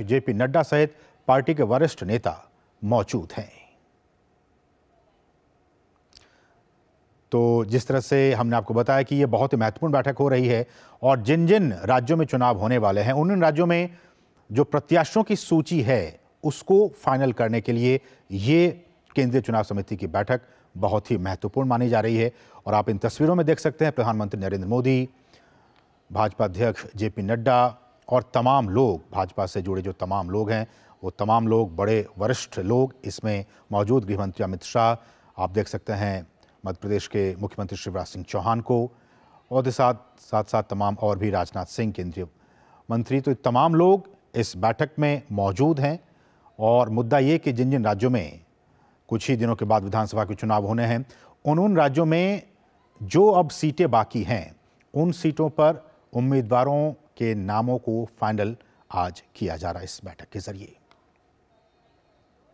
JP Nadda सहित party के वरिष्ठ नेता मौजूद हैं तो जिस तरह से हमने आपको बताया कि ये बहुत ही महत्वपूर्ण बैठक हो रही है और जिन जिन राज्यों में चुनाव होने वाले हैं उन उन राज्यों में जो प्रत्याशियों की सूची है उसको फाइनल करने के लिए ये केंद्रीय चुनाव समिति की बैठक बहुत ही महत्वपूर्ण मानी जा रही है और आप इन तस्वीरों में देख सकते हैं प्रधानमंत्री नरेंद्र मोदी भाजपा अध्यक्ष जेपी नड्डा और तमाम लोग भाजपा से जुड़े जो तमाम लोग हैं वो तमाम लोग बड़े वरिष्ठ लोग इसमें मौजूद गृहमंत्री अमित शाह आप देख सकते हैं मध्य प्रदेश के मुख्यमंत्री शिवराज सिंह चौहान को और साथ साथ साथ तमाम और भी राजनाथ सिंह केंद्रीय मंत्री तो तमाम लोग इस बैठक में मौजूद हैं और मुद्दा ये कि जिन जिन राज्यों में कुछ ही दिनों के बाद विधानसभा के चुनाव होने हैं उन उन राज्यों में जो अब सीटें बाकी हैं उन सीटों पर उम्मीदवारों के नामों को फाइनल आज किया जा रहा है इस बैठक के जरिए